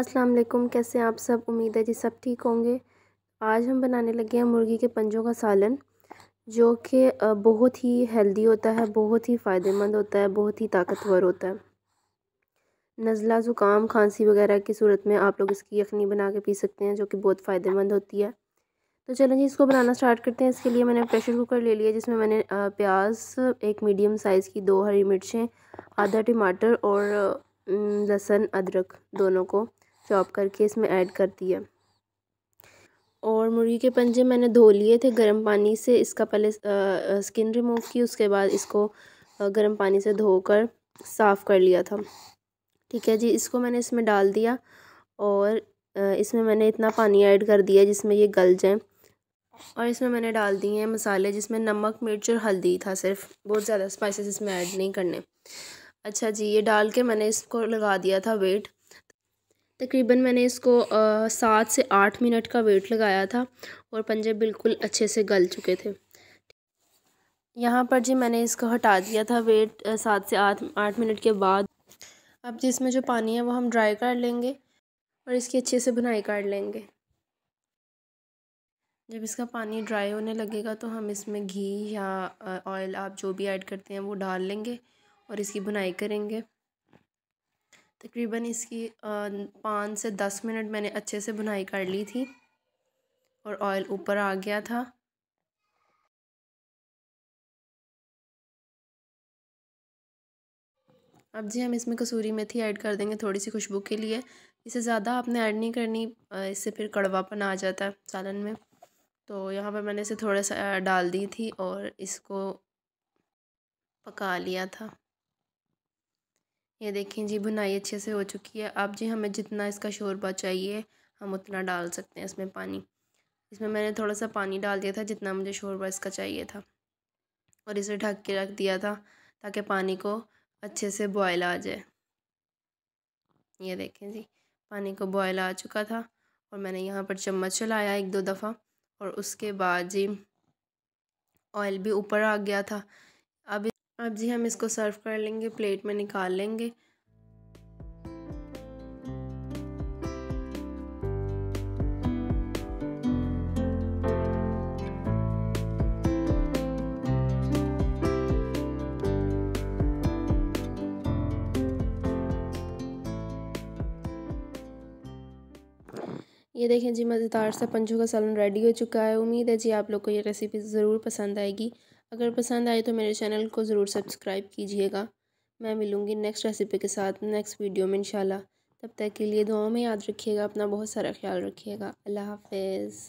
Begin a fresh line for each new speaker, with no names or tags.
अस्सलाम वालेकुम कैसे आप सब उम्मीद है जी सब ठीक होंगे आज हम बनाने लगे हैं मुर्गी के पंजों का सालन जो कि बहुत ही हेल्दी होता है बहुत ही फ़ायदेमंद होता है बहुत ही ताकतवर होता है नज़ला ज़ुकाम खांसी वगैरह की सूरत में आप लोग इसकी यखनी बना के पी सकते हैं जो कि बहुत फ़ायदेमंद होती है तो चलें जी इसको बनाना स्टार्ट करते हैं इसके लिए मैंने प्रेशर कुकर ले लिया जिसमें मैंने प्याज एक मीडियम साइज़ की दो हरी मिर्चें आधा टमाटर और लहसुन अदरक दोनों को चॉप करके इसमें ऐड कर दिया और मुर्गी के पंजे मैंने धो लिए थे गर्म पानी से इसका पहले आ, स्किन रिमूव की उसके बाद इसको गर्म पानी से धोकर साफ़ कर लिया था ठीक है जी इसको मैंने इसमें डाल दिया और इसमें मैंने इतना पानी ऐड कर दिया जिसमें ये गल जाए और इसमें मैंने डाल दिए हैं मसाले जिसमें नमक मिर्च और हल्दी था सिर्फ बहुत ज़्यादा स्पाइसेस इसमें ऐड नहीं करने अच्छा जी ये डाल के मैंने इसको लगा दिया था वेट तकरीबन मैंने इसको सात से आठ मिनट का वेट लगाया था और पंजे बिल्कुल अच्छे से गल चुके थे यहाँ पर जी मैंने इसको हटा दिया था वेट सात से आठ आठ मिनट के बाद अब जी इसमें जो पानी है वो हम ड्राई कर लेंगे और इसकी अच्छे से बुनाई कर लेंगे जब इसका पानी ड्राई होने लगेगा तो हम इसमें घी या ऑयल आप जो भी ऐड करते हैं वो डाल लेंगे और इसकी बुनाई करेंगे तकरीबन इसकी पाँच से दस मिनट मैंने अच्छे से बुनाई कर ली थी और ऑयल ऊपर आ गया था अब जी हम इसमें कसूरी मेथी ऐड कर देंगे थोड़ी सी खुशबू के लिए इसे ज़्यादा आपने ऐड नहीं करनी इससे फिर कड़वापन आ जाता है सालन में तो यहाँ पर मैंने इसे थोड़ा सा डाल दी थी और इसको पका लिया था ये देखें जी बुनाई अच्छे से हो चुकी है अब जी हमें जितना इसका शोरबा चाहिए हम उतना डाल सकते हैं इसमें पानी इसमें मैंने थोड़ा सा पानी डाल दिया था जितना मुझे शोरबा इसका चाहिए था और इसे ढक के रख दिया था ताकि पानी को अच्छे से बॉयल आ जाए ये देखें जी पानी को बॉयल आ चुका था और मैंने यहाँ पर चम्मच चलाया एक दो दफ़ा और उसके बाद जी ऑयल भी ऊपर आ गया था अब जी हम इसको सर्व कर लेंगे प्लेट में निकाल लेंगे ये देखें जी मज़ेदार सा पंचों का सालन रेडी हो चुका है उम्मीद है जी आप लोग को ये रेसिपी ज़रूर पसंद आएगी अगर पसंद आए तो मेरे चैनल को ज़रूर सब्सक्राइब कीजिएगा मैं मिलूँगी नेक्स्ट रेसिपी के साथ नेक्स्ट वीडियो में इंशाल्लाह तब तक के लिए दुआओं में याद रखिएगा अपना बहुत सारा ख्याल रखिएगा अल्लाह हाफिज़